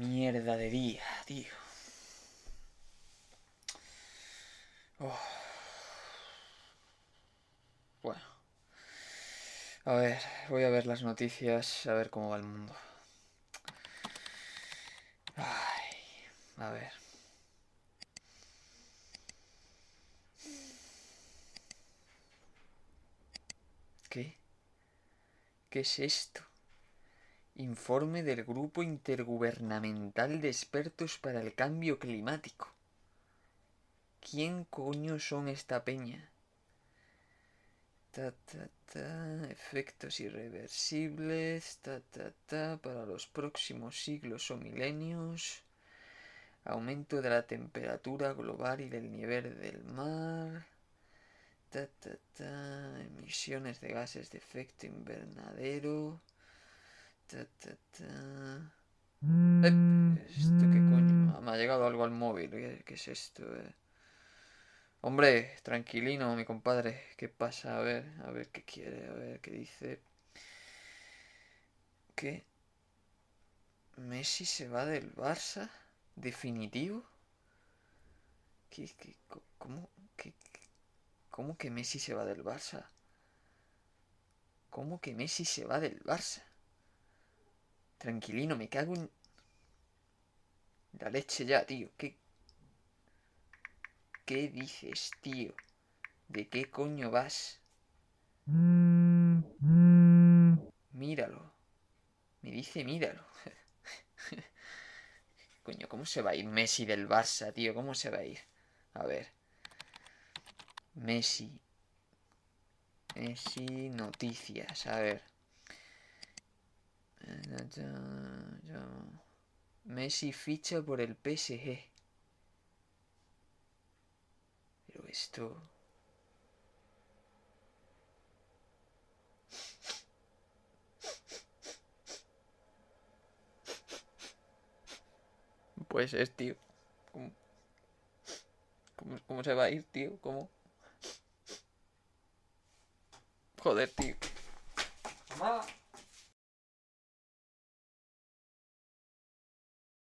Mierda de día, tío. Oh. Bueno. A ver, voy a ver las noticias, a ver cómo va el mundo. Ay, a ver. ¿Qué? ¿Qué es esto? Informe del Grupo Intergubernamental de Expertos para el Cambio Climático. ¿Quién coño son esta peña? Ta, ta, ta, efectos irreversibles, ta, ta, ta, para los próximos siglos o milenios, aumento de la temperatura global y del nivel del mar, ta, ta, ta, emisiones de gases de efecto invernadero, Mm, ¿Esto qué coño? Mm. Ah, me ha llegado algo al móvil. ¿Qué, es esto? Eh. Hombre, tranquilino, mi compadre. ¿Qué pasa? A ver, a ver qué quiere, a ver qué dice. ¿Qué? ¿Messi se va del Barça? ¿Definitivo? ¿Qué, qué, cómo, ¿Cómo que Messi se va del Barça? ¿Cómo que Messi se va del Barça? Tranquilino, me cago en... La leche ya, tío. ¿Qué... ¿Qué dices, tío? ¿De qué coño vas? Míralo. Me dice míralo. coño, ¿cómo se va a ir Messi del Barça, tío? ¿Cómo se va a ir? A ver. Messi. Messi, noticias. A ver. Messi ficha por el PSG. Pero esto... Pues es, tío. ¿Cómo? ¿Cómo se va a ir, tío? ¿Cómo? Joder, tío.